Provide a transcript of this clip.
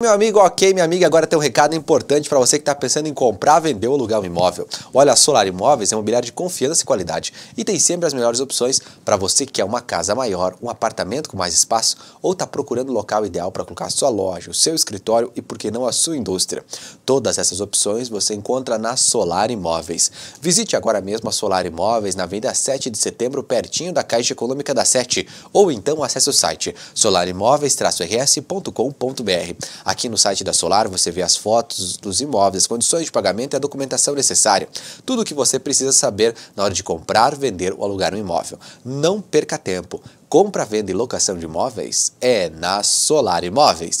Meu amigo, ok, minha amiga, agora tem um recado importante para você que está pensando em comprar, vender ou alugar um imóvel. Olha, a Solar Imóveis é um imobiliário de confiança e qualidade e tem sempre as melhores opções para você que quer uma casa maior, um apartamento com mais espaço ou está procurando o local ideal para colocar sua loja, o seu escritório e, por que não, a sua indústria. Todas essas opções você encontra na Solar Imóveis. Visite agora mesmo a Solar Imóveis na venda 7 de Setembro, pertinho da Caixa Econômica da Sete, ou então acesse o site solarimóveis-rs.com.br. Aqui no site da Solar você vê as fotos dos imóveis, condições de pagamento e a documentação necessária. Tudo o que você precisa saber na hora de comprar, vender ou alugar um imóvel. Não perca tempo. Compra, venda e locação de imóveis é na Solar Imóveis.